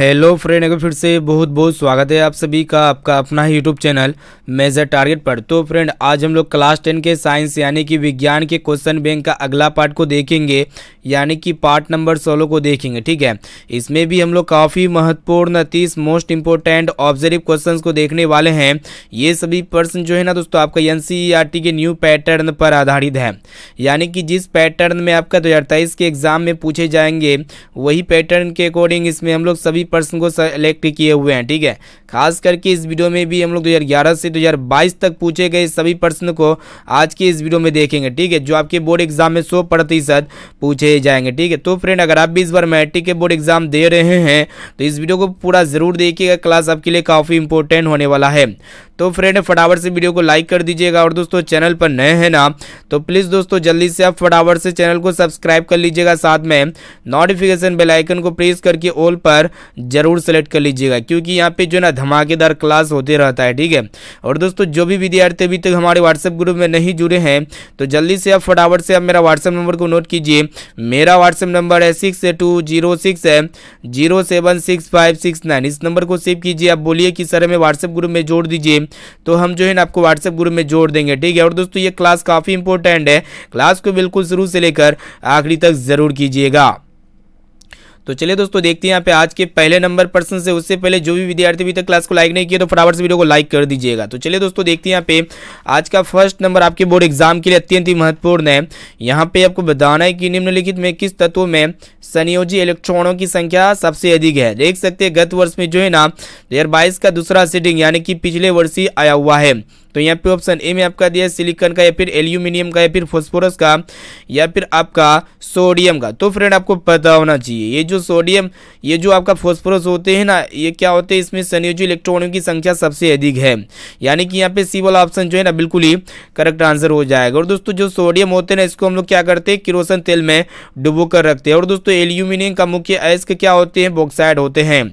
hello friend एक फिर से बहुत बहुत स्वागत है आप सभी का आपका अपना ही यूट्यूब चैनल मेजर टारगेट पर तो फ्रेंड आज हम लोग क्लास टेन के साइंस यानी कि विज्ञान के क्वेश्चन बैंक का अगला पार्ट को देखेंगे यानी कि पार्ट नंबर सोलह को देखेंगे ठीक है इसमें भी हम लोग काफ़ी महत्वपूर्ण तीस मोस्ट इंपॉर्टेंट ऑब्जर्व क्वेश्चन को देखने वाले हैं ये सभी पर्सन जो है ना दोस्तों आपका एन e के न्यू पैटर्न पर आधारित है यानी कि जिस पैटर्न में आपका दो के एग्ज़ाम में पूछे जाएंगे वही पैटर्न के अकॉर्डिंग इसमें हम लोग सभी प्रत्येक पर्सन को सेलेक्ट किए हुए हैं ठीक है खास करके इस वीडियो में भी हम लोग 2011 से 2022 तक पूछे गए सभी प्रश्न को आज के इस वीडियो में देखेंगे ठीक है जो आपके बोर्ड एग्जाम में सौ प्रतिशत पूछे जाएंगे ठीक है तो फ्रेंड अगर आप भी इस बार मैट्रिक के बोर्ड एग्जाम दे रहे हैं तो इस वीडियो को पूरा ज़रूर देखिएगा क्लास आपके लिए काफ़ी इंपॉर्टेंट होने वाला है तो फ्रेंड फटाफट से वीडियो को लाइक कर दीजिएगा और दोस्तों चैनल पर नए हैं ना तो प्लीज़ दोस्तों जल्दी से आप फटाफट से चैनल को सब्सक्राइब कर लीजिएगा साथ में नोटिफिकेशन बेलाइकन को प्रेस करके ऑल पर ज़रूर सेलेक्ट कर लीजिएगा क्योंकि यहाँ पे जो ना धमाकेदार क्लास होते रहता है ठीक है और दोस्तों जो भी विद्यार्थी अभी तक हमारे व्हाट्सएप ग्रुप में नहीं जुड़े हैं तो जल्दी से आप फटाफट से आप मेरा व्हाट्सएप नंबर को नोट कीजिए मेरा व्हाट्सएप नंबर है सिक्स टू जीरो सिक्स है zero seven six five six nine इस नंबर को सेव कीजिए आप बोलिए कि सर हमें व्हाट्सएप ग्रुप में जोड़ दीजिए तो हम जो है ना आपको व्हाट्सएप ग्रुप में जोड़ देंगे ठीक है और दोस्तों ये क्लास काफ़ी इंपॉर्टेंट है क्लास को बिल्कुल शुरू से लेकर आखिरी तक ज़रूर कीजिएगा तो चलिए दोस्तों देखते हैं यहाँ पे आज के पहले नंबर पर्सन से उससे पहले जो भी विद्यार्थी अभी तक क्लास को लाइक नहीं किया तो फटाफट से वीडियो को लाइक कर दीजिएगा तो चलिए दोस्तों देखते हैं यहाँ पे आज का फर्स्ट नंबर आपके बोर्ड एग्जाम के लिए अत्यंत ही महत्वपूर्ण है यहाँ पे आपको बताना है कि निम्नलिखित में किस तत्व में संयोजी इलेक्ट्रॉनों की संख्या सबसे अधिक है देख सकते हैं गत वर्ष में जो है ना दो का दूसरा सीटिंग यानी कि पिछले वर्ष ही आया हुआ है तो यहाँ पे ऑप्शन ए में आपका दिया सिलिकॉन का या फिर एल्यूमिनियम का या फिर फॉस्फोरस का या फिर आपका सोडियम का तो फ्रेंड आपको पता होना चाहिए ये जो सोडियम ये जो आपका फॉस्फोरस होते हैं ना ये क्या होते हैं इसमें संयोजी इलेक्ट्रॉनों की संख्या सबसे अधिक है यानी कि यहाँ पे सी वाला ऑप्शन जो है ना बिल्कुल ही करेक्ट आंसर हो जाएगा और दोस्तों जो सोडियम होते हैं ना इसको हम लोग क्या करते हैं किरोसन तेल में डुबो कर रखते हैं और दोस्तों एल्यूमिनियम का मुख्य अयस्क क्या होते हैं बॉक्साइड होते हैं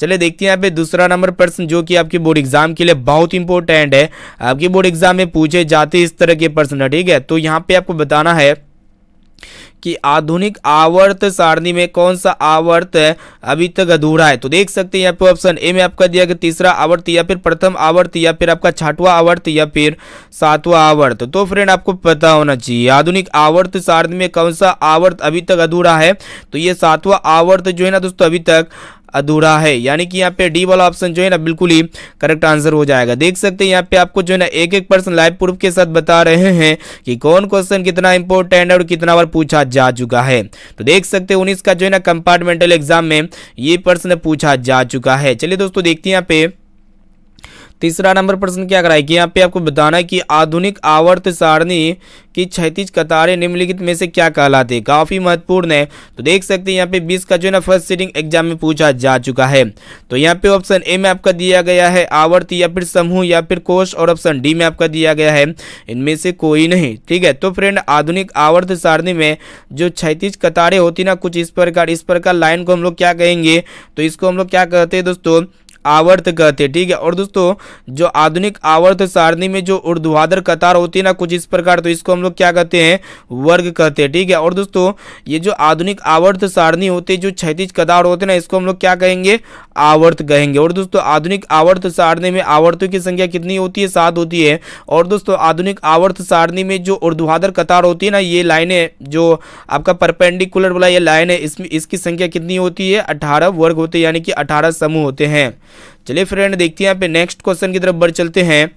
चले देखते हैं यहाँ पे दूसरा नंबर प्रश्न जो कि आपके बोर्ड एग्जाम के लिए बहुत इंपॉर्टेंट है आपके बोर्ड एग्जाम में पूछे जाते इस तरह के प्रश्न है ठीक है तो यहाँ पे आपको बताना है कि आधुनिक आवर्त सारणी में कौन सा आवर्त अभी तक अधूरा है तो देख सकते हैं यहाँ पे ऑप्शन ए में आपका दिया गया तीसरा आवर्त या फिर प्रथम आवर्त या फिर आपका छठवा आवर्त या फिर सातवां आवर्त तो फ्रेंड आपको पता होना चाहिए आधुनिक आवर्त सारणी में कौन सा आवर्त अभी तक अधूरा है तो ये सातवां आवर्त जो है ना दोस्तों अभी तक अधूरा है यानी कि यहाँ पे डी वाला ऑप्शन जो है ना बिल्कुल ही करेक्ट आंसर हो जाएगा देख सकते हैं यहाँ पे आपको जो है ना एक एक पर्सन लाइव प्रूफ के साथ बता रहे हैं कि कौन क्वेश्चन कितना इंपॉर्टेंट है और कितना बार पूछा जा चुका है तो देख सकते हैं उन्नीस का जो है ना कंपार्टमेंटल एग्जाम में ये पर्सन पूछा जा चुका है चलिए दोस्तों देखते हैं यहाँ पे तीसरा नंबर प्रश्न क्या कराए कि यहाँ पे आपको बताना है कि आधुनिक आवर्त सारणी की क्षतिज कतारें निम्नलिखित में से क्या कहलाते हैं काफ़ी महत्वपूर्ण है तो देख सकते हैं यहाँ पे बीस का जो है ना फर्स्ट सीटिंग एग्जाम में पूछा जा चुका है तो यहाँ पे ऑप्शन ए में आपका दिया गया है आवर्त या फिर समूह या फिर कोष और ऑप्शन डी में आपका दिया गया है इनमें से कोई नहीं ठीक है तो फ्रेंड आधुनिक आवर्त सारणी में जो क्षतिज कतारें होती ना कुछ इस प्रकार इस प्रकार लाइन को हम लोग क्या कहेंगे तो इसको हम लोग क्या कहते हैं दोस्तों आवर्त कहते हैं ठीक है और दोस्तों जो आधुनिक आवर्त सारणी में जो ऊर्ध्वाधर कतार होती है ना कुछ इस प्रकार तो इसको हम लोग क्या कहते हैं वर्ग कहते हैं ठीक है और दोस्तों ये जो आधुनिक आवर्त सारणी होती है जो क्षैतिज कतार होते हैं ना इसको हम लोग क्या कहेंगे आवर्त कहेंगे और दोस्तों आधुनिक आवर्त सारणी में आवर्तों की संख्या कितनी होती है सात होती है और दोस्तों आधुनिक आवर्त सारणी में जो ऊर्ध्वाधर कतार होती है ना ये लाइनें जो आपका परपेंडिकुलर वाला ये लाइन है इसमें इसकी संख्या कितनी होती है अठारह वर्ग होते हैं यानी कि अठारह समूह होते हैं चलिए फ्रेंड देखते हैं यहाँ पे नेक्स्ट क्वेश्चन की तरफ बढ़ चलते हैं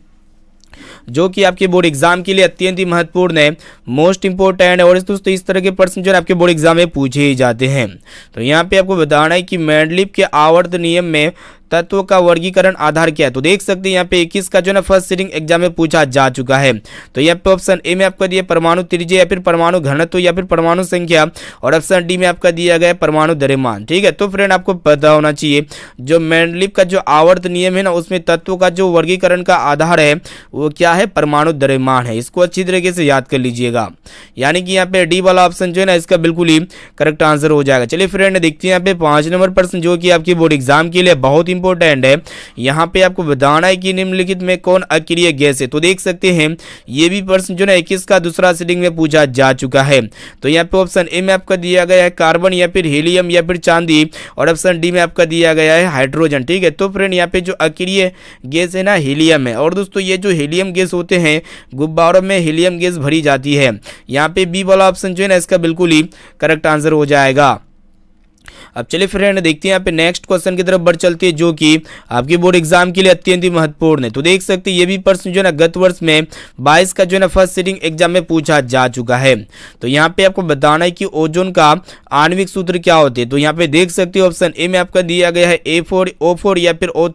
जो कि आपके बोर्ड एग्जाम के लिए अत्यंत ही महत्वपूर्ण है मोस्ट इंपोर्टेंट और दोस्तों तो इस तरह के प्रश्न जो है आपके बोर्ड एग्जाम में पूछे ही जाते हैं तो यहाँ पे आपको बताना है कि मैंडलिप के आवर्त नियम में तत्व का वर्गीकरण आधार क्या है तो देख सकते हैं यहाँ पे इक्कीस का जो ना फर्स्ट सीटिंग एग्जाम में पूछा जा चुका है तो यहाँ पे ऑप्शन ए में आपका दिया परमाणु त्रिज्य या फिर परमाणु घनत्व या फिर परमाणु संख्या और ऑप्शन डी में आपका दिया गया परमाणु दरमान ठीक है तो फ्रेंड आपको पता होना चाहिए जो मैंडलिप का जो आवर्त नियम है ना उसमें तत्व का जो वर्गीकरण का आधार है वो क्या है परमाणु दरमान है इसको अच्छी तरीके से याद कर लीजिएगा यानी कि यहाँ पे डी वाला ऑप्शन जो है ना इसका बिल्कुल ही करेक्ट आंसर हो जाएगा चलिए फ्रेंड देखते हैं यहाँ पे पांच नंबर प्रश्न जो कि आपकी बोर्ड एग्जाम के लिए बहुत ही इंपॉर्टेंट है यहाँ पे आपको बताना है कि निम्नलिखित में कौन अक्रिय गैस है तो देख सकते हैं ये भी प्रश्न जो ना इक्कीस का दूसरा सीटिंग में पूछा जा चुका है तो यहाँ पे ऑप्शन ए में आपका दिया गया है कार्बन या फिर हीलियम या फिर चांदी और ऑप्शन डी में आपका दिया गया है हाइड्रोजन ठीक है तो फ्रेंड यहाँ पे जो अक्रिय गैस है ना हीलियम है और दोस्तों ये जो हीलियम गैस होते हैं गुब्बारों में हीलियम गैस भरी जाती है यहाँ पे बी वाला ऑप्शन जो है ना इसका बिल्कुल ही करेक्ट आंसर हो जाएगा अब चलिए फ्रेंड देखते हैं यहाँ पे नेक्स्ट क्वेश्चन की तरफ बढ़ चलते हैं जो कि आपके बोर्ड एग्जाम के लिए अत्यंत ही महत्वपूर्ण है तो देख सकते हैं ये भी प्रश्न जो है ना गत वर्ष में बाईस का जो है ना फर्स्ट सीटिंग एग्जाम में पूछा जा चुका है तो यहाँ पे आपको बताना है कि ओजोन का आणविक सूत्र क्या होते हैं तो यहाँ पे देख सकते हो ऑप्शन ए में आपका दिया गया है ए फोर या फिर ओ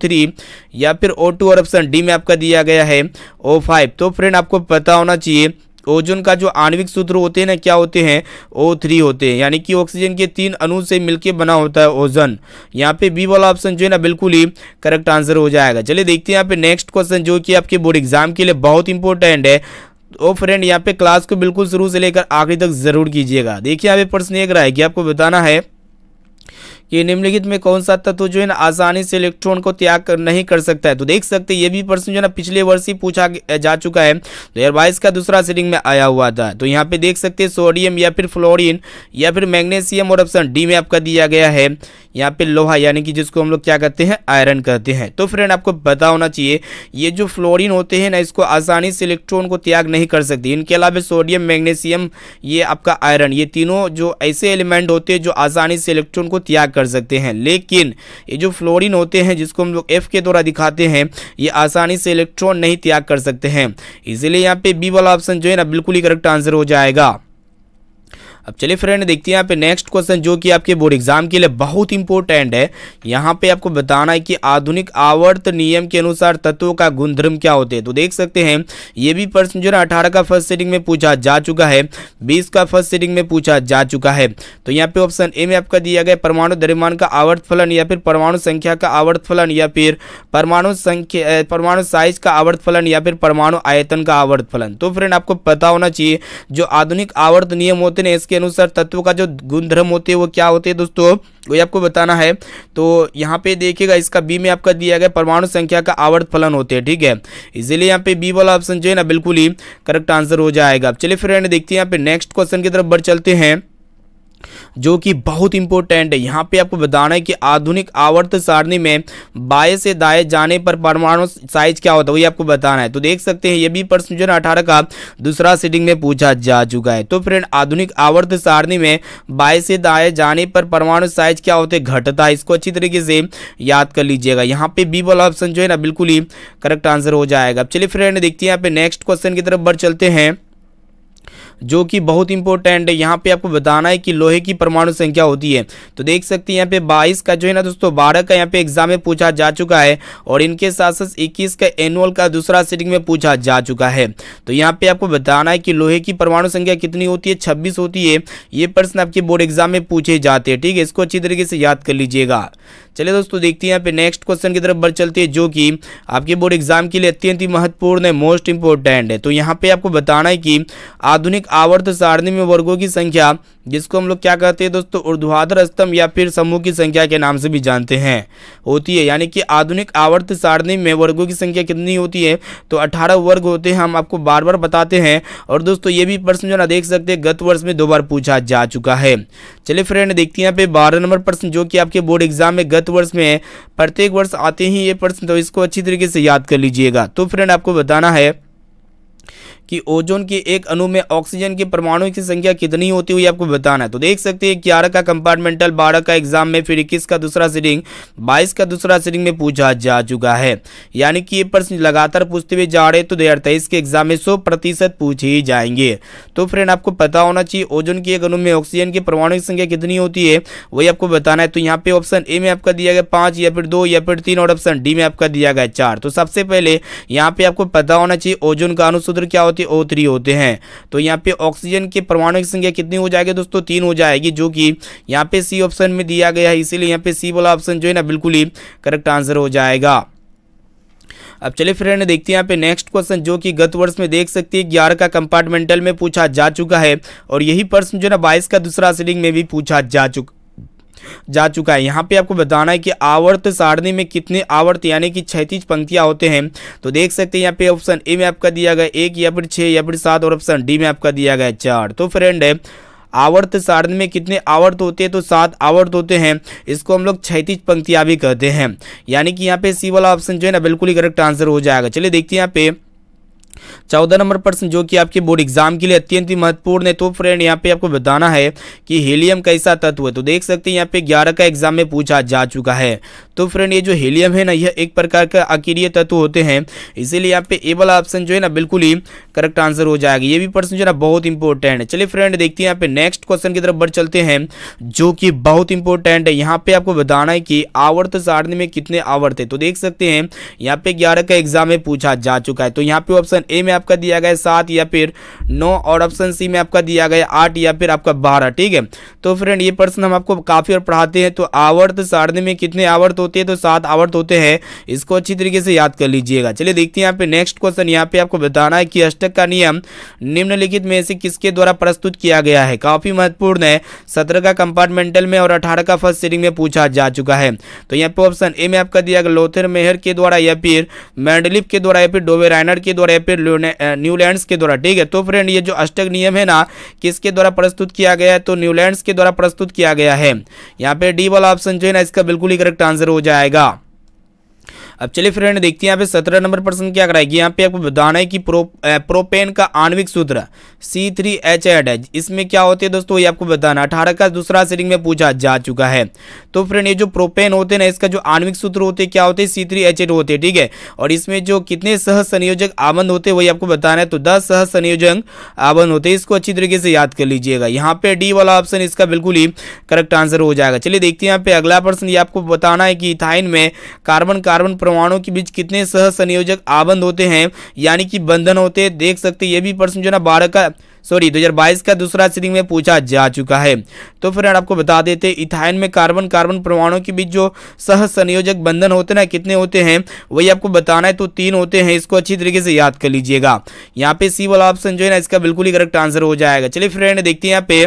या फिर ओ और ऑप्शन डी में आपका दिया गया है ओ तो फ्रेंड आपको पता होना चाहिए ओजोन का जो आणविक सूत्र होते हैं ना क्या होते हैं ओ थ्री होते हैं यानी कि ऑक्सीजन के तीन अणु से मिलकर बना होता है ओजन यहाँ पे बी वाला ऑप्शन जो है ना बिल्कुल ही करेक्ट आंसर हो जाएगा चलिए देखते हैं यहाँ पे नेक्स्ट क्वेश्चन जो कि आपके बोर्ड एग्जाम के लिए बहुत इंपॉर्टेंट है ओ फ्रेंड यहाँ पे क्लास को बिल्कुल शुरू से लेकर आखिरी तक जरूर कीजिएगा देखिए यहाँ पे प्रश्न एक रहा है कि आपको बताना है कि निम्नलिखित में कौन सा तत्व जो है ना आसानी से इलेक्ट्रॉन को त्याग कर नहीं कर सकता है तो देख सकते ये भी प्रश्न जो है ना पिछले वर्ष ही पूछा जा चुका है दो तो का दूसरा सीटिंग में आया हुआ था तो यहाँ पे देख सकते हैं सोडियम या फिर फ्लोरिन या फिर मैग्नेशियम और ऑप्शन डी में आपका दिया गया है यहाँ पे लोहा यानी कि जिसको हम लोग क्या कहते हैं आयरन कहते हैं तो फ्रेंड आपको बता होना चाहिए ये जो फ्लोरिन होते हैं ना इसको आसानी से इलेक्ट्रॉन को त्याग नहीं कर सकते इनके अलावा सोडियम मैग्नेशियम ये आपका आयरन ये तीनों जो ऐसे एलिमेंट होते हैं जो आसानी से इलेक्ट्रॉन को त्याग कर सकते हैं लेकिन ये जो फ्लोरिन होते हैं जिसको हम लोग एफ के द्वारा दिखाते हैं ये आसानी से इलेक्ट्रॉन नहीं त्याग कर सकते हैं इसीलिए यहाँ पे बी वाला ऑप्शन जो है ना बिल्कुल ही करेक्ट आंसर हो जाएगा अब चलिए फ्रेंड देखते हैं यहाँ पे नेक्स्ट क्वेश्चन जो कि आपके बोर्ड एग्जाम के लिए बहुत इंपॉर्टेंट है यहाँ पे आपको बताना है कि आधुनिक आवर्त नियम के अनुसार तत्वों का गुणधर्म क्या होते हैं तो देख सकते हैं ये भी प्रश्न जो है अठारह का फर्स्ट सेटिंग में पूछा जा चुका है बीस का फर्स्ट सेटिंग में पूछा जा चुका है तो यहाँ पे ऑप्शन ए में आपका दिया गया परमाणु दरिमान का आवर्त फलन या फिर परमाणु संख्या का आवर्त फलन या फिर परमाणु संख्या परमाणु साइज का आवर्त फलन या फिर परमाणु आयतन का आवर्त फलन तो फ्रेंड आपको पता होना चाहिए जो आधुनिक आवर्त नियम होते हैं इसके इसके अनुसार तत्व का जो गुणधर्म होते हैं वो क्या होते हैं दोस्तों वही आपको बताना है तो यहाँ पे देखिएगा इसका बी में आपका दिया गया परमाणु संख्या का आवर्त फलन होते हैं ठीक है इसीलिए यहाँ पे बी वाला ऑप्शन जो है ना बिल्कुल ही करेक्ट आंसर हो जाएगा चलिए फ्रेंड देखते हैं यहाँ पे नेक्स्ट क्वेश्चन की तरफ बढ़ चलते हैं जो कि बहुत इंपॉर्टेंट है यहाँ पे आपको बताना है कि आधुनिक आवर्त सारणी में बाएं से दाएं जाने पर परमाणु साइज क्या होता है वही आपको बताना है तो देख सकते हैं ये भी प्रश्न जो है अठारह का दूसरा सीटिंग में पूछा जा चुका है तो फ्रेंड आधुनिक आवर्त सारणी में बाएं से दाएं जाने पर परमाणु साइज क्या होते हैं घटता है इसको अच्छी तरीके से याद कर लीजिएगा यहाँ पे बी वाला ऑप्शन जो है ना बिल्कुल ही करेक्ट आंसर हो जाएगा चलिए फ्रेंड देखते हैं यहाँ पे नेक्स्ट क्वेश्चन की तरफ बढ़ चलते हैं जो कि बहुत इंपॉर्टेंट है यहाँ पे आपको बताना है कि लोहे की परमाणु संख्या होती है तो देख सकते हैं यहाँ पे बाईस का जो है ना दोस्तों बारह का यहाँ पे एग्जाम में पूछा जा चुका है और इनके साथ साथ इक्कीस का एनुअल का दूसरा सीटिंग में पूछा जा चुका है तो यहाँ पे आपको बताना है कि लोहे की परमाणु संख्या कितनी होती है छब्बीस होती है ये प्रश्न आपके बोर्ड एग्जाम में पूछे जाते हैं ठीक है इसको अच्छी तरीके से याद कर लीजिएगा चलिए दोस्तों देखते हैं यहाँ पे नेक्स्ट क्वेश्चन की तरफ बढ़ चलती है जो कि आपके बोर्ड एग्जाम के लिए अत्यंत ही महत्वपूर्ण है मोस्ट इंपॉर्टेंट है तो यहाँ पे आपको बताना है कि आधुनिक आवर्त सारणी में वर्गों की संख्या जिसको हम लोग क्या कहते हैं दोस्तों ऊर्ध्वाधर स्तंभ या फिर समूह की संख्या के नाम से भी जानते हैं होती है यानी कि आधुनिक आवर्त सारणी में वर्गों की संख्या कितनी होती है तो 18 वर्ग होते हैं हम आपको बार बार बताते हैं और दोस्तों ये भी प्रश्न जो ना देख सकते हैं गत वर्ष में दो बार पूछा जा चुका है चलिए फ्रेंड देखते हैं यहाँ पे बारह नंबर प्रश्न जो कि आपके बोर्ड एग्जाम में गत गत वर्ष में है प्रत्येक वर्ष आते ही ये प्रश्न तो इसको अच्छी तरीके से याद कर लीजिएगा तो फ्रेंड आपको बताना है कि ओजोन के एक अणु में ऑक्सीजन के परमाणु की संख्या कितनी होती हुई आपको बताना है तो देख सकते हैं ग्यारह का कंपार्टमेंटल बारह का एग्जाम में फिर इक्कीस का दूसरा सीडिंग बाईस का दूसरा सीडिंग में पूछा जा चुका है यानी कि ये प्रश्न लगातार पूछते हुए जा रहे तो दो के एग्जाम में सौ प्रतिशत पूछे ही जाएंगे तो फ्रेंड आपको पता होना चाहिए ओजोन के एक अणु में ऑक्सीजन के परमाणु की संख्या कितनी होती है वही आपको बताना है तो यहाँ पे ऑप्शन ए में आपका दिया गया पांच या फिर दो या फिर तीन और ऑप्शन डी में आपका दिया गया चार तो सबसे पहले यहाँ पे आपको पता होना चाहिए ओजोन का अनुसूत्र क्या होता होते हैं ओ थ्री होते हैं तो यहाँ पे ऑक्सीजन के परमाणु की संख्या कितनी हो जाएगी दोस्तों तीन हो जाएगी जो कि यहाँ पे सी ऑप्शन में दिया गया है इसीलिए यहाँ पे सी वाला ऑप्शन जो है ना बिल्कुल ही करेक्ट आंसर हो जाएगा अब चलिए फ्रेंड देखते हैं यहाँ पे नेक्स्ट क्वेश्चन जो कि गत वर्ष में देख सकते हैं ग्यारह का कंपार्टमेंटल में पूछा जा चुका है और यही प्रश्न जो है ना बाईस का दूसरा सीडिंग में भी पूछा जा चुका जा चुका है यहाँ पे आपको बताना है कि आवर्त सारणी में कितने आवर्त यानी कि छैतीस पंक्तियाँ होते हैं तो देख सकते हैं यहाँ पे ऑप्शन ए में आपका दिया गया एक या फिर छः या फिर सात और ऑप्शन डी में आपका दिया गया चार तो फ्रेंड है आवर्त सारणी में कितने आवर्त होते हैं तो सात आवर्त होते हैं इसको हम लोग छैतीस पंक्तियाँ भी कहते हैं यानी कि यहाँ पे सी वाला ऑप्शन जो है ना बिल्कुल ही करेक्ट आंसर हो जाएगा चलिए देखते हैं यहाँ पे चौदह नंबर प्रश्न जो कि आपके बोर्ड एग्जाम के लिए अत्यंत ही महत्वपूर्ण है तो फ्रेंड यहाँ पे आपको बताना है कि हीलियम कैसा तत्व है तो देख सकते हैं यहाँ पे ग्यारह का एग्जाम में पूछा जा चुका है तो फ्रेंड ये जो हीलियम है ना यह एक प्रकार का अकीय तत्व होते हैं इसीलिए यहाँ पे ए वाला ऑप्शन जो है ना बिल्कुल ही करेक्ट आंसर हो जाएगा ये भी प्रश्न जो है बहुत इंपॉर्टेंट है चलिए फ्रेंड देखते हैं यहाँ पे नेक्स्ट क्वेश्चन की तरफ बढ़ चलते हैं जो कि बहुत इंपॉर्टेंट है यहाँ पे आपको बताना है कि आवर्त सारणी में कितने आवर्त है तो देख सकते हैं यहाँ पे ग्यारह का एग्जाम में पूछा जा चुका है तो यहाँ पे ऑप्शन ए में आपका दिया गया सात या फिर नौ और ऑप्शन सी में आपका दिया गया आठ या फिर आपका बारह ठीक है तो फ्रेंड ये प्रश्न हम आपको काफ़ी और पढ़ाते हैं तो आवर्त सारणी में कितने आवर्त होते हैं तो सात आवर्त होते हैं इसको अच्छी तरीके से याद कर लीजिएगा चलिए देखते हैं यहाँ पे नेक्स्ट क्वेश्चन यहाँ पे आपको बताना है कि अष्ट पुस्तक का नियम निम्नलिखित में से किसके द्वारा प्रस्तुत किया गया है काफी महत्वपूर्ण है सत्रह का कंपार्टमेंटल में और अठारह का फर्स्ट सीटिंग में पूछा जा चुका है तो यहाँ पे ऑप्शन ए में आपका दिया गया लोथर मेहर के द्वारा या फिर मैंडलिप के द्वारा या फिर डोवे रायनर के द्वारा या फिर न्यूलैंड्स के द्वारा ठीक है तो फ्रेंड ये जो अष्टक नियम है ना किसके द्वारा प्रस्तुत किया गया है तो न्यूलैंड्स के द्वारा प्रस्तुत किया गया है यहाँ पे डी वाला ऑप्शन जो है ना इसका बिल्कुल ही करेक्ट आंसर हो जाएगा अब चलिए फ्रेंड देखते हैं यहाँ पे सत्रह नंबर प्रश्न क्या कराएगी यहाँ पे आपको बताना है कि प्रो प्रोपेन का आणविक सूत्र C three H eight H इसमें क्या होते हैं दोस्तों ये आपको बताना अठारह का दूसरा सीरिंग में पूछा जा चुका है तो फ्रेंड ये जो प्रोपेन होते हैं ना इसका जो आणविक सूत्र होते क्या होते सी थ्री एच एड होते हैं ठीक है और इसमें जो कितने सह संयोजक आबंध होते वही आपको बताना है तो दस सह संयोजक आबंध होते इसको अच्छी तरीके से याद कर लीजिएगा यहाँ पे डी वाला ऑप्शन इसका बिल्कुल ही करेक्ट आंसर हो जाएगा चलिए देखते हैं यहाँ पे अगला प्रश्न ये आपको बताना है कि इथाइन में कार्बन कार्बन परमाणु के बीच कितने सह संयोजक आबंध होते हैं यानी कि बंधन होते हैं देख सकते ये भी प्रश्न जो ना बारह का सॉरी 2022 का दूसरा सीटिंग में पूछा जा चुका है तो फिर आपको बता देते इथाइन में कार्बन कार्बन परमाणु के बीच जो सह संयोजक बंधन होते ना कितने होते हैं वही आपको बताना है तो तीन होते हैं इसको अच्छी तरीके से याद कर लीजिएगा यहाँ पे सी वाला ऑप्शन जो है ना इसका बिल्कुल ही करेक्ट आंसर हो जाएगा चलिए फ्रेंड देखते हैं यहाँ पे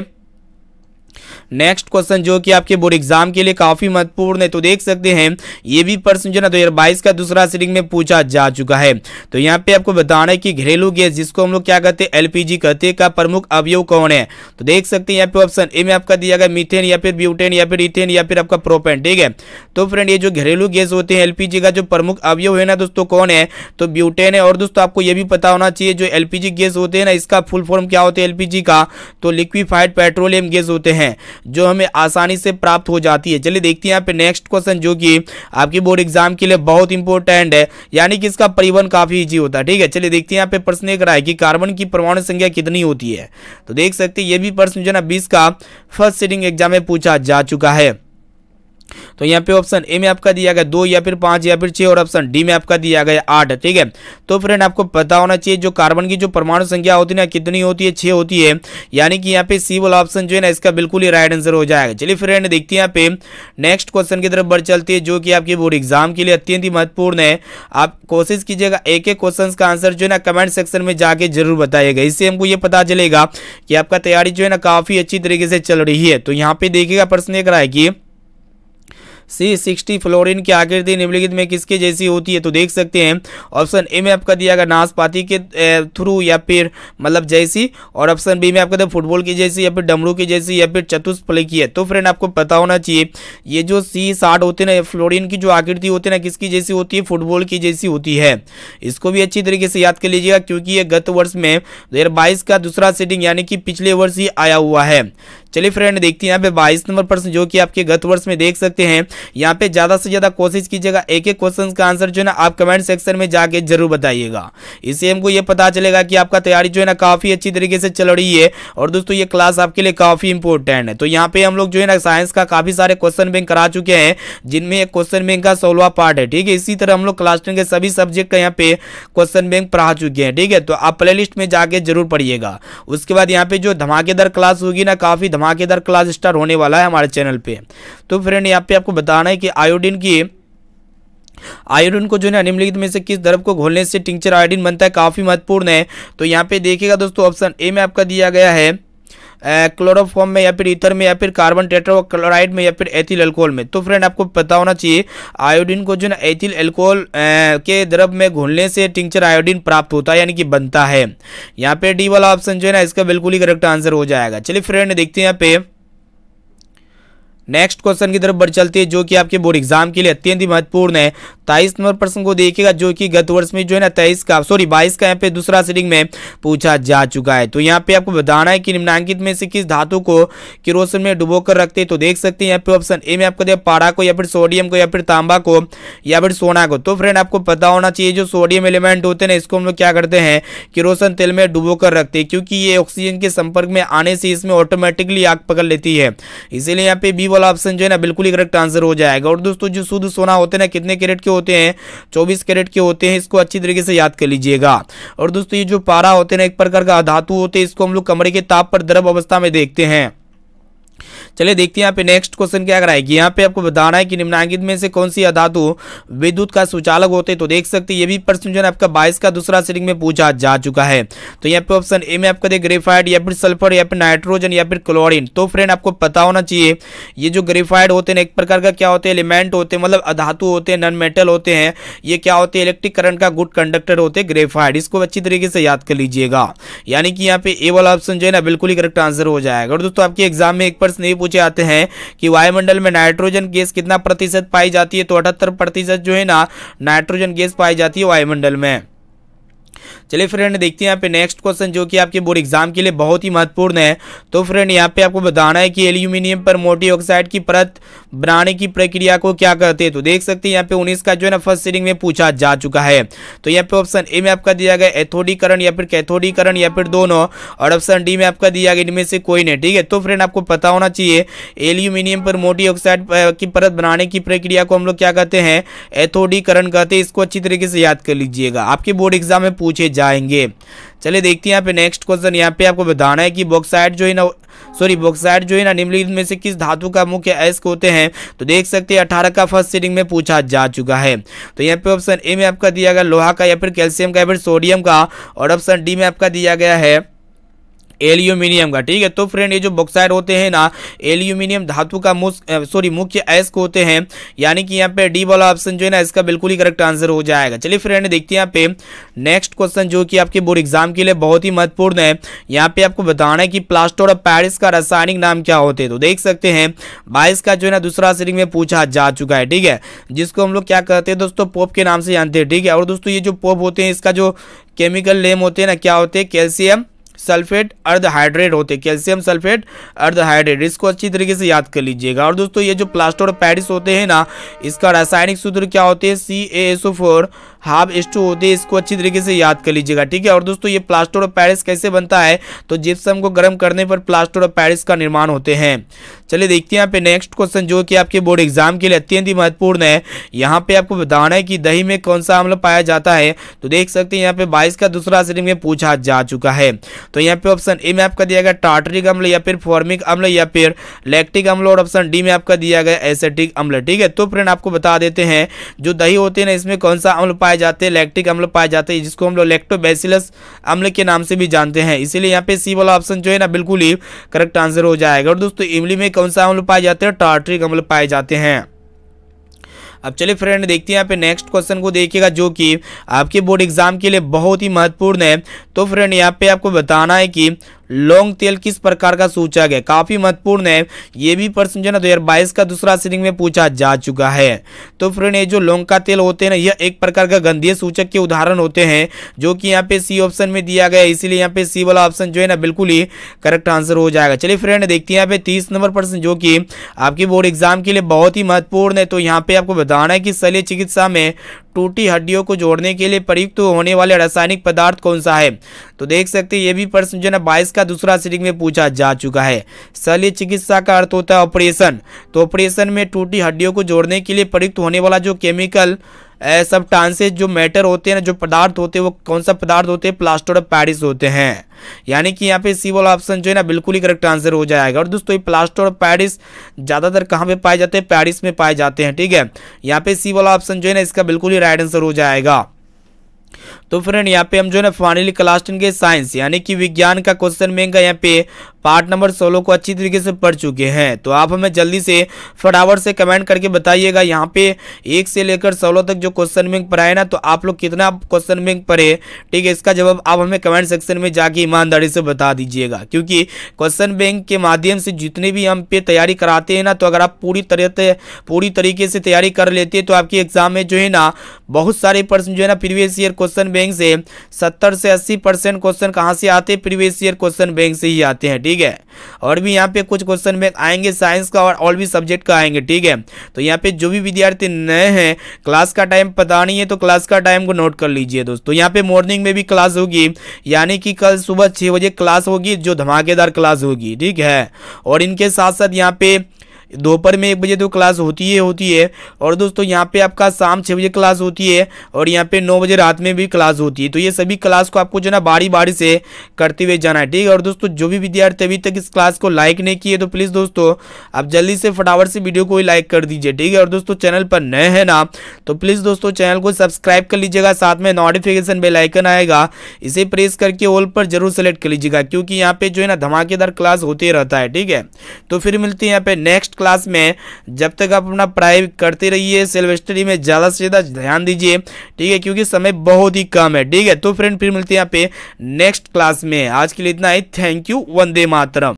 नेक्स्ट क्वेश्चन जो कि आपके बोर्ड एग्जाम के लिए काफी महत्वपूर्ण है तो देख सकते हैं ये भी प्रश्न जो ना दो का दूसरा सीटिंग में पूछा जा चुका है तो यहाँ पे आपको बताना है कि घरेलू गैस जिसको हम लोग क्या कहते हैं एलपीजी कहते का प्रमुख अवयव कौन है तो देख सकते हैं यहाँ पे ऑप्शन ए में आपका दिया गया मिथेन या फिर ब्यूटेन या फिर इथेन या फिर आपका प्रोपेन ठीक है तो फ्रेंड ये जो घरेलू गैस होते हैं एलपीजी का जो प्रमुख अवयव है ना दोस्तों कौन है तो ब्यूटेन है और दोस्तों आपको ये भी पता होना चाहिए जो एलपीजी गैस होते हैं ना इसका फुल फॉर्म क्या होते हैं एलपीजी का तो लिक्विफाइड पेट्रोलियम गैस होते हैं जो हमें आसानी से प्राप्त हो जाती है चलिए देखते हैं यहाँ पे नेक्स्ट क्वेश्चन जो कि आपकी बोर्ड एग्जाम के लिए बहुत इंपॉर्टेंट है यानी कि इसका परिवहन काफी ईजी होता है ठीक है चलिए देखते हैं यहाँ पे प्रश्न एक रहा है कि कार्बन की परमाणु संख्या कितनी होती है तो देख सकते हैं ये भी प्रश्न जो है ना बीस का फर्स्ट सीटिंग एग्जाम में पूछा जा चुका है तो यहाँ पे ऑप्शन ए में आपका दिया गया दो या फिर पांच या फिर छह और ऑप्शन डी में आपका दिया गया आठ ठीक है तो फ्रेंड आपको पता होना चाहिए जो कार्बन की जो परमाणु संख्या होती है ना कितनी होती है छह होती है यानी कि यहाँ पे सी वाला ऑप्शन जो है ना इसका बिल्कुल ही राइट आंसर हो जाएगा चलिए फ्रेंड देखते हैं यहाँ पे नेक्स्ट क्वेश्चन की तरफ बढ़ चलती है जो कि आपके बोर्ड एग्जाम के लिए अत्यंत ही महत्वपूर्ण है आप कोशिश कीजिएगा एक एक क्वेश्चन का आंसर जो है ना कमेंट सेक्शन में जाके जरूर बताइएगा इससे हमको ये पता चलेगा कि आपका तैयारी जो है ना काफी अच्छी तरीके से चल रही है तो यहाँ पे देखिएगा प्रश्न एक रहा है कि सी सिक्सटी फ्लोरिन की आकृति निम्नलिखित में किसके जैसी होती है तो देख सकते हैं ऑप्शन ए में आपका दिया गया नाशपाती के थ्रू या फिर मतलब जैसी और ऑप्शन बी में आपका दिया फुटबॉल की जैसी या फिर डमरू की जैसी या फिर चतुष्फल की है तो फ्रेंड आपको पता होना चाहिए ये जो सी साठ होते ना फ्लोरिन की जो आकृति होती है ना किसकी जैसी होती है फुटबॉल की जैसी होती है इसको भी अच्छी तरीके से याद कर लीजिएगा क्योंकि ये गत वर्ष में दो का दूसरा सेटिंग यानी कि पिछले वर्ष ही आया हुआ है चलिए फ्रेंड देखते हैं यहाँ पे बाईस नंबर प्रश्न जो कि आपके गत वर्ष में देख सकते हैं यहाँ पे ज्यादा से ज्यादा कोशिश कीजिएगा एक एक क्वेश्चन का आंसर जो है ना आप कमेंट सेक्शन में जाके जरूर बताइएगा इससे हमको ये पता चलेगा कि आपका तैयारी जो है ना काफी अच्छी तरीके से चल रही है और दोस्तों ये क्लास आपके लिए काफी इंपॉर्टेंट है तो यहाँ पे हम लोग जो है ना साइंस का काफी सारे क्वेश्चन बैंक करा चुके हैं जिनमें एक क्वेश्चन बैंक का सोलवा पार्ट है ठीक है इसी तरह हम लोग क्लास टेन के सभी सब्जेक्ट का यहाँ पे क्वेश्चन बैंक पढ़ा चुके हैं ठीक है तो आप प्ले में जाके जरूर पढ़िएगा उसके बाद यहाँ पे जो धमाकेदार क्लास होगी ना काफी धमाके धमाकेदार क्लास स्टार्ट होने वाला है हमारे चैनल पे तो फ्रेंड यहाँ पे आपको बताना है कि आयोडीन की आयोडीन को जो है निम्नलिखित में से किस द्रव को घोलने से टिंचर आयोडीन बनता है काफ़ी महत्वपूर्ण है तो यहाँ पे देखिएगा दोस्तों ऑप्शन ए में आपका दिया गया है क्लोरोफॉर्म में या फिर इथर में या फिर कार्बन क्लोराइड में या फिर एथिल एल्कोहल में तो फ्रेंड आपको पता होना चाहिए आयोडीन को जो ना एथिल एल्कोहल के द्रव में घुलने से टिंचर आयोडीन प्राप्त होता है यानी कि बनता है यहाँ पे डी वाला ऑप्शन जो है ना इसका बिल्कुल ही करेक्ट आंसर हो जाएगा चलिए फ्रेंड देखते हैं यहाँ पे नेक्स्ट क्वेश्चन की तरफ बढ़ चलते हैं जो कि आपके बोर्ड एग्जाम के लिए अत्यंत ही महत्वपूर्ण है तेईस नंबर प्रश्न को देखिएगा जो कि गत वर्ष में जो है ना तेईस का सॉरी बाईस का यहाँ पे दूसरा सीटिंग में पूछा जा चुका है तो यहाँ पे आपको बताना है कि निम्नांकित में से किस धातु को किरोसिन में डुबो कर रखते हैं तो देख सकते हैं यहाँ पे ऑप्शन ए में आपको दिया पारा को या फिर सोडियम को या फिर तांबा को या फिर सोना को तो फ्रेंड आपको पता होना चाहिए जो सोडियम एलिमेंट होते हैं ना इसको हम लोग क्या करते हैं किरोसन तेल में डुबो कर रखते हैं क्योंकि ये ऑक्सीजन के संपर्क में आने से इसमें ऑटोमेटिकली आग पकड़ लेती है इसीलिए यहाँ पे बी वाला ऑप्शन जो है ना बिल्कुल ही करेक्ट आंसर हो जाएगा और दोस्तों जो शुद्ध सोना होते हैं ना कितने कैरेट के होते हैं चौबीस कैरेट के होते हैं इसको अच्छी तरीके से याद कर लीजिएगा और दोस्तों ये जो पारा होते हैं ना एक प्रकार का धातु होते हैं इसको हम लोग कमरे के ताप पर द्रव अवस्था में देखते हैं चलिए देखते हैं यहाँ पे नेक्स्ट क्वेश्चन क्या कराएगी यहाँ पे आपको बताना है कि निम्नांकित में से कौन सी अधातु विद्युत का सुचालक होते तो देख सकते ये भी प्रश्न जो है आपका बाईस का दूसरा सीटिंग में पूछा जा चुका है तो यहाँ पे ऑप्शन ए में आपका ग्रेफाइड या फिर सल्फर या फिर नाइट्रोजन या फिर क्लोरिन तो फ्रेंड आपको पता होना चाहिए ये जो ग्रेफाइड होते हैं एक प्रकार का क्या होते हैं एलिमेंट होते हैं मतलब अधातु होते हैं नॉन मेटल होते हैं ये क्या होते हैं इलेक्ट्रिक करंट का गुड कंडक्टर होते हैं ग्रेफाइड इसको अच्छी तरीके से याद कर लीजिएगा यानी कि यहाँ पे ए वाला ऑप्शन जो है ना बिल्कुल ही करेक्ट आंसर हो जाएगा और दोस्तों आपके एग्जाम में एक प्रश्न नहीं पूछे आते हैं कि वायुमंडल में नाइट्रोजन गैस कितना प्रतिशत पाई जाती है तो अठहत्तर प्रतिशत जो है ना नाइट्रोजन गैस पाई जाती है वायुमंडल में चलिए फ्रेंड देखते हैं यहाँ पे नेक्स्ट क्वेश्चन जो कि आपके बोर्ड एग्जाम के लिए बहुत ही महत्वपूर्ण है तो फ्रेंड यहाँ पे आपको बताना है कि एल्यूमिनियम पर मोटी ऑक्साइड की परत बनाने की प्रक्रिया को क्या कहते हैं तो देख सकते हैं यहाँ पे उन्नीस का जो है ना फर्स्ट सीडिंग में पूछा जा चुका है तो यहाँ पे ऑप्शन ए में आपका दिया गया एथोडीकरण या फिर कैथोडीकरण या फिर दोनों और ऑप्शन डी में आपका दिया गया इनमें से कोई नहीं ठीक है तो फ्रेंड आपको पता होना चाहिए एल्यूमिनियम पर मोटी ऑक्साइड की परत बनाने की प्रक्रिया को हम लोग क्या कहते हैं एथोडीकरण कहते हैं इसको अच्छी तरीके से याद कर लीजिएगा आपके बोर्ड एग्जाम में पूछे जाएंगे चलिए देखते हैं यहाँ पे नेक्स्ट क्वेश्चन यहाँ पे आपको बताना है कि बॉक्साइड जो है ना सॉरी बॉक्साइड जो है ना निम्नलिखित में से किस धातु का मुख्य अयस्क होते हैं तो देख सकते हैं अठारह का फर्स्ट सीटिंग में पूछा जा चुका है तो यहाँ पे ऑप्शन ए में आपका दिया गया लोहा का या फिर कैल्शियम का या फिर सोडियम का और ऑप्शन डी में आपका दिया गया है एल्यूमिनियम का ठीक है तो फ्रेंड ये जो बॉक्साइड होते हैं ना एल्यूमिनियम धातु का सॉरी मुख्य एस्क होते हैं यानी कि यहाँ पे डी वाला ऑप्शन जो है ना इसका बिल्कुल ही करेक्ट आंसर हो जाएगा चलिए फ्रेंड देखते हैं यहाँ पे नेक्स्ट क्वेश्चन जो कि आपके बोर्ड एग्जाम के लिए बहुत ही महत्वपूर्ण है यहाँ पे आपको बताना है कि प्लास्टोर ऑफ पैरिस का रासायनिक नाम क्या होते हैं तो देख सकते हैं बाईस का जो है ना दूसरा सीरिंग में पूछा जा चुका है ठीक है जिसको हम लोग क्या कहते हैं दोस्तों पोप के नाम से जानते हैं ठीक है और दोस्तों ये जो पोप होते हैं इसका जो केमिकल नेम होते हैं ना क्या होते हैं कैल्शियम सल्फेट अर्धहाइड्रेट होते हैं कैल्शियम सल्फेट अर्धहाइड्रेट इसको अच्छी तरीके से याद कर लीजिएगा और दोस्तों ये जो प्लास्टर पैरिस होते हैं ना इसका रासायनिक सूत्र क्या होते हैं C A S O four half H two होते हैं इसको अच्छी तरीके से याद कर लीजिएगा ठीक है और दोस्तों ये प्लास्टर ऑफ पैरिस कैसे बनता है तो जिप्सम को गर्म करने पर प्लास्टर ऑफ पैरिस का निर्माण होते हैं चलिए देखते हैं यहाँ पे नेक्स्ट क्वेश्चन जो कि आपके बोर्ड एग्जाम के लिए अत्यंत ही महत्वपूर्ण है यहाँ पे आपको बताना है कि दही में कौन सा अम्ल पाया जाता है तो देख सकते हैं यहाँ पे बाईस का दूसरा श्रेणी में पूछा जा चुका है तो यहाँ पे ऑप्शन ए में आपका दिया गया टार्टरिक अम्ल या फिर फॉर्मिक अम्ल या फिर लैक्टिक अम्ल और ऑप्शन डी में आपका दिया गया एसेटिक अम्ल ठीक है तो फ्रेंड आपको बता देते हैं जो दही होते हैं ना इसमें कौन सा अम्ल पाया पाए जाते हैं लैक्टिक अम्ल पाए जाते हैं जिसको हम लोग लैक्टोबैसिलस अम्ल के नाम से भी जानते हैं इसीलिए यहाँ पे सी वाला ऑप्शन जो है ना बिल्कुल ही करेक्ट आंसर हो जाएगा और दोस्तों इमली में कौन सा अम्ल पाए जाते हैं टार्ट्रिक अम्ल पाए जाते हैं अब चलिए फ्रेंड देखते हैं यहाँ पे नेक्स्ट क्वेश्चन को देखिएगा जो कि आपके बोर्ड एग्जाम के लिए बहुत ही महत्वपूर्ण है तो फ्रेंड यहाँ पे आपको बताना है कि लौंग तेल किस प्रकार का सूचक है काफी महत्वपूर्ण है ये भी प्रश्न जो है ना दो का दूसरा सीरिंग में पूछा जा चुका है तो फ्रेंड ये जो लौंग का तेल होते हैं ना यह एक प्रकार का गंधीय सूचक के उदाहरण होते हैं जो कि यहाँ पे सी ऑप्शन में दिया गया है इसीलिए यहाँ पे सी वाला ऑप्शन जो है ना बिल्कुल ही करेक्ट आंसर हो जाएगा चलिए फ्रेंड देखते हैं यहाँ पे तीस नंबर प्रश्न जो कि आपके बोर्ड एग्जाम के लिए बहुत ही महत्वपूर्ण है तो यहाँ पे आपको बताना है कि शल्य चिकित्सा में टूटी हड्डियों को जोड़ने के लिए प्रयुक्त होने वाले रासायनिक पदार्थ कौन सा है तो देख सकते हैं ये भी प्रश्न जो है बाईस का दूसरा सीटिंग में पूछा जा चुका है शल्य चिकित्सा का अर्थ होता है ऑपरेशन तो ऑपरेशन में टूटी हड्डियों को जोड़ने के लिए प्रयुक्त होने वाला जो केमिकल सब टांसेज जो मैटर होते हैं जो पदार्थ होते हैं वो कौन सा पदार्थ होते हैं प्लास्टर ऑफ पैरिस होते हैं यानी कि यहाँ पे सी वाला ऑप्शन जो है ना बिल्कुल ही करेक्ट आंसर हो जाएगा और दोस्तों ये प्लास्टर ऑफ पैरिस ज़्यादातर कहाँ पे पाए जाते हैं पैरिस में पाए जाते हैं ठीक है यहाँ पे सी वाला ऑप्शन जो है ना इसका बिल्कुल ही राइट आंसर हो जाएगा तो फ्रेंड यहाँ पे हम जो है ना फाइनली क्लास टेन के साइंस यानी कि विज्ञान का क्वेश्चन मेंगा यहाँ पे पार्ट नंबर सोलह को अच्छी तरीके से पढ़ चुके हैं तो आप हमें जल्दी से फटाफट से कमेंट करके बताइएगा यहाँ पे एक से लेकर सोलह तक जो क्वेश्चन बैंक पढ़ाए ना तो आप लोग कितना क्वेश्चन बैंक पढ़े ठीक है इसका जवाब आप हमें कमेंट सेक्शन में जाके ईमानदारी से बता दीजिएगा क्योंकि क्वेश्चन बैंक के माध्यम से जितने भी हम पे तैयारी कराते हैं ना तो अगर आप पूरी तरह पूरी तरीके से तैयारी कर लेते हैं तो आपकी एग्जाम में जो है ना बहुत सारे पर्सन जो है ना प्रीवियस ईयर क्वेश्चन बैंक से सत्तर से अस्सी परसेंट क्वेश्चन कहाँ से आते हैं प्रीवियस ईयर क्वेश्चन बैंक से ही आते हैं ठीक है और भी यहाँ पे कुछ क्वेश्चन बैंक आएंगे साइंस का और ऑल भी सब्जेक्ट का आएंगे ठीक है तो यहाँ पे जो भी विद्यार्थी नए हैं क्लास का टाइम पता नहीं है तो क्लास का टाइम को नोट कर लीजिए दोस्तों यहाँ पे मॉर्निंग में भी क्लास होगी यानी कि कल सुबह छः बजे क्लास होगी जो धमाकेदार क्लास होगी ठीक है और इनके साथ साथ यहाँ पे दोपहर में एक बजे तो क्लास होती ही होती है और दोस्तों यहाँ पे आपका शाम छः बजे क्लास होती है और यहाँ पे नौ बजे रात में भी क्लास होती है तो ये सभी क्लास को आपको जो ना बारी बारी से करते हुए जाना है ठीक है और दोस्तों जो भी विद्यार्थी अभी तक इस क्लास को लाइक नहीं किए तो प्लीज़ दोस्तों आप जल्दी से फटाफट से वीडियो को लाइक कर दीजिए ठीक है और दोस्तों चैनल पर नए हैं ना तो प्लीज़ दोस्तों चैनल को सब्सक्राइब कर लीजिएगा साथ में नोटिफिकेशन बेलाइकन आएगा इसे प्रेस करके ऑल पर जरूर सेलेक्ट कर लीजिएगा क्योंकि यहाँ पे जो है ना धमाकेदार क्लास होते रहता है ठीक है तो फिर मिलते हैं यहाँ पे नेक्स्ट क्लास में जब तक आप अपना पढ़ाई करते रहिए सेल्फ स्टडी में ज़्यादा से ज़्यादा ध्यान दीजिए ठीक है क्योंकि समय बहुत ही कम है ठीक है तो फ्रेंड फिर मिलते हैं यहाँ पे नेक्स्ट क्लास में आज के लिए इतना ही थैंक यू वंदे मातरम